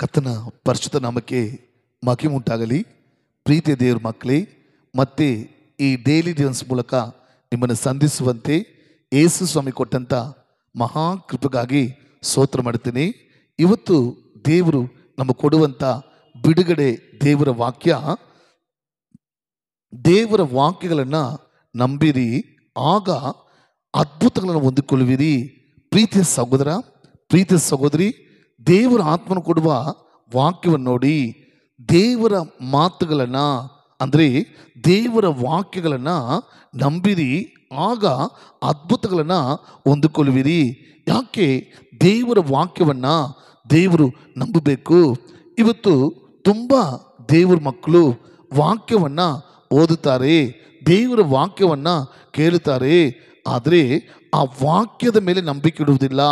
ಕತ್ತನ ಪರಿಶುದ್ಧ ನಾಮಕ್ಕೆ ಮಹಿಮುಂಟಾಗಲಿ ಪ್ರೀತಿಯ ದೇವ್ರ ಮಕ್ಕಳೇ ಮತ್ತೆ ಈ ಡೈಲಿ ಡಿವನ್ಸ್ ಮೂಲಕ ನಿಮ್ಮನ್ನು ಸಂಧಿಸುವಂತೆ ಯೇಸು ಸ್ವಾಮಿ ಕೊಟ್ಟಂಥ ಮಹಾ ಕೃಪೆಗಾಗಿ ಸ್ತೋತ್ರ ಮಾಡ್ತೀನಿ ಇವತ್ತು ದೇವರು ನಮಗೆ ಕೊಡುವಂಥ ಬಿಡುಗಡೆ ದೇವರ ವಾಕ್ಯ ದೇವರ ವಾಕ್ಯಗಳನ್ನು ನಂಬಿರಿ ಆಗ ಅದ್ಭುತಗಳನ್ನು ಹೊಂದಿಕೊಳ್ಳುವಿರಿ ಪ್ರೀತಿಯ ಸಹೋದರ ಪ್ರೀತಿಯ ಸಹೋದರಿ ದೇವರ ಆತ್ಮನ ಕೊಡುವ ವಾಕ್ಯವನ್ನು ನೋಡಿ ದೇವರ ಮಾತುಗಳನ್ನು ಅಂದರೆ ದೇವರ ವಾಕ್ಯಗಳನ್ನು ನಂಬಿರಿ ಆಗ ಅದ್ಭುತಗಳನ್ನು ಹೊಂದಿಕೊಳ್ಳುವಿರಿ ಯಾಕೆ ದೇವರ ವಾಕ್ಯವನ್ನು ದೇವರು ನಂಬಬೇಕು ಇವತ್ತು ತುಂಬ ದೇವರ ಮಕ್ಕಳು ವಾಕ್ಯವನ್ನು ಓದುತ್ತಾರೆ ದೇವರ ವಾಕ್ಯವನ್ನು ಕೇಳುತ್ತಾರೆ ಆದರೆ ಆ ವಾಕ್ಯದ ಮೇಲೆ ನಂಬಿಕೆ ಇಡುವುದಿಲ್ಲ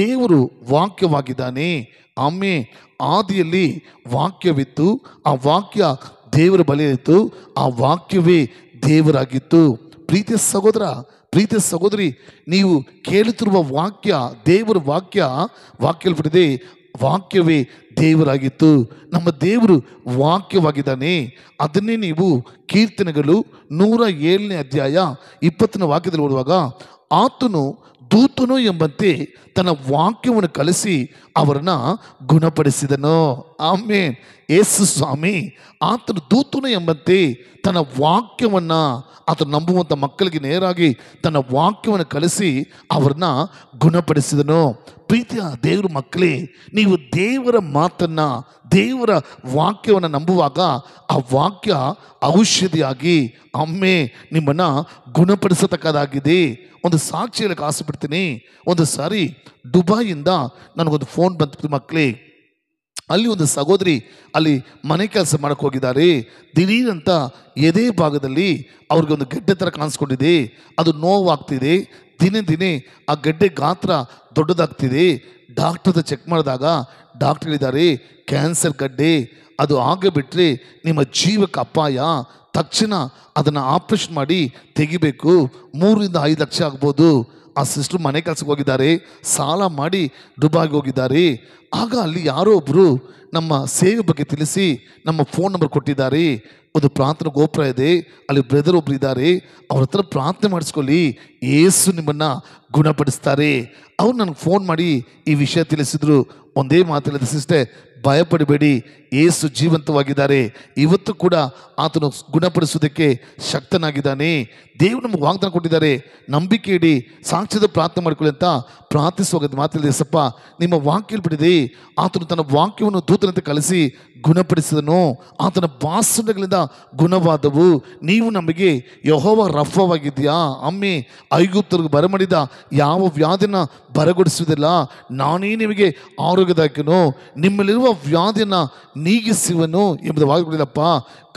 ದೇವರು ವಾಕ್ಯವಾಗಿದ್ದಾನೆ ಆಮೆ ಆದಿಯಲ್ಲಿ ವಾಕ್ಯವಿತ್ತು ಆ ವಾಕ್ಯ ದೇವರ ಬಲೆಯಿತ್ತು ಆ ವಾಕ್ಯವೇ ದೇವರಾಗಿತ್ತು ಪ್ರೀತಿಯ ಸಹೋದರ ಪ್ರೀತಿಯ ಸಹೋದರಿ ನೀವು ಕೇಳುತ್ತಿರುವ ವಾಕ್ಯ ದೇವರ ವಾಕ್ಯ ವಾಕ್ಯಲ್ಪಟ್ಟಿದೆ ವಾಕ್ಯವೇ ದೇವರಾಗಿತ್ತು ನಮ್ಮ ದೇವರು ವಾಕ್ಯವಾಗಿದ್ದಾನೆ ಅದನ್ನೇ ನೀವು ಕೀರ್ತನೆಗಳು ನೂರ ಏಳನೇ ಅಧ್ಯಾಯ ಇಪ್ಪತ್ತನೇ ವಾಕ್ಯದಲ್ಲಿ ಓಡುವಾಗ ಆತನು ದೂತನು ಎಂಬಂತೆ ತನ್ನ ವಾಕ್ಯವನ್ನು ಕಲಿಸಿ ಅವರನ್ನ ಗುಣಪಡಿಸಿದನು ಆಮೇನ್ ಯೇಸು ಸ್ವಾಮಿ ಆತನು ದೂತನು ಎಂಬಂತೆ ತನ್ನ ವಾಕ್ಯವನ್ನು ಆತನು ನಂಬುವಂಥ ಮಕ್ಕಳಿಗೆ ನೇರಾಗಿ ತನ್ನ ವಾಕ್ಯವನ್ನು ಕಲಿಸಿ ಅವ್ರನ್ನ ಗುಣಪಡಿಸಿದನು ಪ್ರೀತಿಯ ದೇವರ ಮಕ್ಕಳೇ ನೀವು ದೇವರ ಮಾತನ್ನು ದೇವರ ವಾಕ್ಯವನ್ನು ನಂಬುವಾಗ ಆ ವಾಕ್ಯ ಔಷಧಿಯಾಗಿ ಅಮ್ಮೆ ನಿಮ್ಮನ್ನು ಗುಣಪಡಿಸತಕ್ಕದಾಗಿದೆ ಒಂದು ಸಾಕ್ಷಿ ಹೇಳಕ್ಕೆ ಆಸೆ ಬಿಡ್ತೀನಿ ಒಂದು ಸಾರಿ ದುಬಾಯಿಂದ ನನಗೊಂದು ಫೋನ್ ಬಂತು ಮಕ್ಕಳೇ ಅಲ್ಲಿ ಒಂದು ಸಹೋದರಿ ಅಲ್ಲಿ ಮನೆ ಕೆಲಸ ಮಾಡಕ್ಕೆ ಹೋಗಿದ್ದಾರೆ ದಿಢೀರಂತ ಎದೆ ಭಾಗದಲ್ಲಿ ಒಂದು ಗೆಡ್ಡೆ ಥರ ಕಾಣಿಸ್ಕೊಂಡಿದೆ ಅದು ನೋವಾಗ್ತಿದೆ ದಿನೇ ದಿನೇ ಆ ಗಡ್ಡೆ ಗಾತ್ರ ದೊಡ್ಡದಾಗ್ತಿದೆ ಡಾಕ್ಟರ್ ಚೆಕ್ ಮಾಡಿದಾಗ ಡಾಕ್ಟರ್ ಹೇಳಿದ್ದಾರೆ ಕ್ಯಾನ್ಸರ್ ಗಡ್ಡೆ ಅದು ಆಗಬಿಟ್ರೆ ನಿಮ್ಮ ಜೀವಕ್ಕೆ ಅಪಾಯ ತಕ್ಷಣ ಅದನ್ನು ಆಪ್ರೇಷನ್ ಮಾಡಿ ತೆಗಿಬೇಕು ಮೂರಿಂದ ಐದು ಲಕ್ಷ ಆಗ್ಬೋದು ಆ ಸಿಸ್ಟರ್ ಮನೆ ಕೆಲಸಕ್ಕೆ ಹೋಗಿದ್ದಾರೆ ಸಾಲ ಮಾಡಿ ದುಬಾಗಿ ಹೋಗಿದ್ದಾರೆ ಆಗ ಅಲ್ಲಿ ಯಾರೋ ಒಬ್ಬರು ನಮ್ಮ ಸೇವೆ ಬಗ್ಗೆ ತಿಳಿಸಿ ನಮ್ಮ ಫೋನ್ ನಂಬರ್ ಕೊಟ್ಟಿದ್ದಾರೆ ಒಂದು ಪ್ರಾರ್ಥನಾ ಗೋಪುರ ಇದೆ ಅಲ್ಲಿ ಬ್ರದರ್ ಒಬ್ಬರು ಇದ್ದಾರೆ ಅವ್ರ ಹತ್ರ ಪ್ರಾರ್ಥನೆ ಮಾಡಿಸ್ಕೊಳ್ಳಿ ಏಸು ನಿಮ್ಮನ್ನು ಗುಣಪಡಿಸ್ತಾರೆ ಅವ್ರು ನನಗೆ ಫೋನ್ ಮಾಡಿ ಈ ವಿಷಯ ತಿಳಿಸಿದರು ಒಂದೇ ಮಾತಿಲ್ಲದೆ ಸಿಸ್ಟೆ ಭಯಪಡಬೇಡಿ ಏಸು ಜೀವಂತವಾಗಿದ್ದಾರೆ ಇವತ್ತು ಕೂಡ ಆತನು ಗುಣಪಡಿಸುವುದಕ್ಕೆ ಶಕ್ತನಾಗಿದ್ದಾನೆ ದೇವರು ನಮಗೆ ವಾಗ್ದಾನ ಕೊಟ್ಟಿದ್ದಾರೆ ನಂಬಿಕೆ ಇಡಿ ಸಾಕ್ಷ್ಯದ ಪ್ರಾರ್ಥನೆ ಮಾಡಿಕೊಳ್ಳಿ ಅಂತ ಪ್ರಾರ್ಥಿಸುವಾಗ ಮಾತಿಲ್ಲದೆ ಸಪ್ಪ ನಿಮ್ಮ ವಾಕ್ಯ ಬಿಡಿದೆ ಆತನು ತನ್ನ ವಾಕ್ಯವನ್ನು ದೂತನಂತೆ ಕಲಿಸಿ ಗುಣಪಡಿಸಿದನು ಆತನ ವಾಸನೆಗಳಿಂದ ಗುಣವಾದವು ನೀವು ನಮಗೆ ಯಹೋವ ರಫವಾಗಿದೆಯಾ ಅಮ್ಮೆ ಐಗುಪ್ತರಿಗೆ ಬರಮಾಡಿದ ಯಾವ ವ್ಯಾಧಿನ ಬರಗೊಡಿಸುವುದಿಲ್ಲ ನಾನೇ ನಿಮಗೆ ಆರೋಗ್ಯ ಆರೋಗ್ಯದಾಯಕನು ನಿಮ್ಮಲ್ಲಿರುವ ವ್ಯಾಧಿನ ನೀಗಿಸುವನು ಎಂಬುದು ವಾಕ್ಯಗಳಿಲ್ಲಪ್ಪ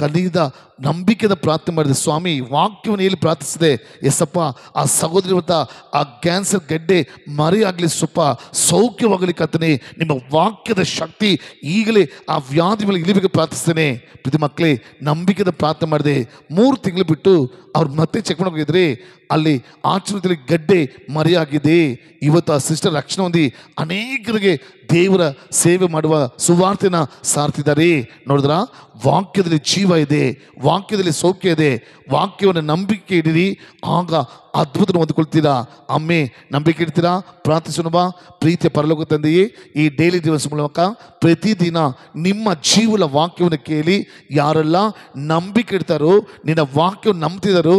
ಕಲಿದ ನಂಬಿಕೆದ ಪ್ರಾರ್ಥನೆ ಮಾಡಿದೆ ಸ್ವಾಮಿ ವಾಕ್ಯವನ್ನು ಹೇಳಿ ಪ್ರಾರ್ಥಿಸಿದೆ ಎಸ್ಸಪ್ಪ ಆ ಸಹೋದರಿ ಆ ಕ್ಯಾನ್ಸರ್ ಗೆಡ್ಡೆ ಮರೆಯಾಗಲಿ ಸ್ವಲ್ಪ ಸೌಖ್ಯವಾಗಲಿ ಕರ್ತನೆ ನಿಮ್ಮ ವಾಕ್ಯದ ಶಕ್ತಿ ಈಗಲೇ ಆ ವ್ಯಾಧಿ ಮೇಲೆ ಇಳಿಬೇಕು ಪ್ರಾರ್ಥಿಸ್ತೇನೆ ಪ್ರತಿ ಮಕ್ಕಳೇ ನಂಬಿಕೆದ ಪ್ರಾರ್ಥನೆ ಮಾಡಿದೆ ಮೂರು ತಿಂಗಳು ಬಿಟ್ಟು ಅವ್ರು ಮತ್ತೆ ಚೆಕ್ ಮಾಡಿ ಅಲ್ಲಿ ಆಚರಣೆಯಲ್ಲಿ ಗಡ್ಡೆ ಮರೆಯಾಗಿದೆ ಇವತ್ತು ಆ ಸಿಸ್ಟರ್ ರಕ್ಷಣೆ ಹೊಂದಿ ಅನೇಕರಿಗೆ ದೇವರ ಸೇವೆ ಮಾಡುವ ಸುವಾರ್ತೆನ ಸಾರ್ತಿದ್ದಾರೆ ನೋಡಿದ್ರ ವಾಕ್ಯದಲ್ಲಿ ಜೀವ ஜீவ இதே வாக்கியதிலே சோக்கியதே வாக்கியோட நம்பிக்கை இடுதி ஆகா ಅದ್ಭುತವನ್ನು ಹೊಂದ್ಕೊಳ್ತೀರಾ ಅಮ್ಮೆ ನಂಬಿಕೆ ಇಡ್ತೀರಾ ಪ್ರಾರ್ಥಿಸುವ ಪ್ರೀತಿಯ ಪರಲೋಕ ತಂದೆಯೇ ಈ ಡೈಲಿ ದಿವಸ ಮೂಲಕ ಪ್ರತಿದಿನ ನಿಮ್ಮ ಜೀವನ ವಾಕ್ಯವನ್ನು ಕೇಳಿ ಯಾರೆಲ್ಲ ನಂಬಿಕೆ ಇಡ್ತಾರೋ ನಿನ್ನ ವಾಕ್ಯವನ್ನು ನಂಬ್ತಿದ್ದಾರೋ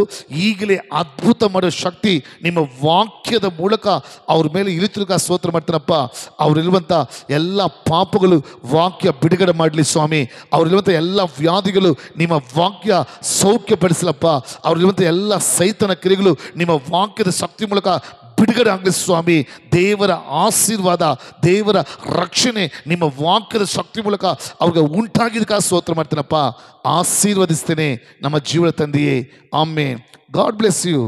ಈಗಲೇ ಅದ್ಭುತ ಮಾಡೋ ಶಕ್ತಿ ನಿಮ್ಮ ವಾಕ್ಯದ ಮೂಲಕ ಅವ್ರ ಮೇಲೆ ಇಳಿತಿರುಗ ಸ್ತೋತ್ರ ಮಾಡ್ತಾರಪ್ಪ ಅವರಿರುವಂಥ ಎಲ್ಲ ಪಾಪಗಳು ವಾಕ್ಯ ಬಿಡುಗಡೆ ಮಾಡಲಿ ಸ್ವಾಮಿ ಅವರಿರುವಂಥ ಎಲ್ಲ ವ್ಯಾಧಿಗಳು ನಿಮ್ಮ ವಾಕ್ಯ ಸೌಖ್ಯ ಪಡಿಸಲಪ್ಪ ಅವರಿರುವಂಥ ಎಲ್ಲ ಸೈತನ ಕ್ರಿಯೆಗಳು ನಿಮ್ಮ ವಾಕ್ಯದ ಶಕ್ತಿ ಮೂಲಕ ಬಿಡುಗಡೆ ಆಗಲಿ ಸ್ವಾಮಿ ದೇವರ ಆಶೀರ್ವಾದ ದೇವರ ರಕ್ಷಣೆ ನಿಮ್ಮ ವಾಕ್ಯದ ಶಕ್ತಿ ಮೂಲಕ ಅವ್ರಿಗೆ ಉಂಟಾಗಿದ್ದಕ್ಕ ಸ್ತೋತ್ರ ಮಾಡ್ತೀನಪ್ಪ ಆಶೀರ್ವದಿಸ್ತೇನೆ ನಮ್ಮ ಜೀವನ ತಂದೆಯೇ ಆಮೆ ಗಾಡ್ ಬ್ಲೆಸ್ ಯು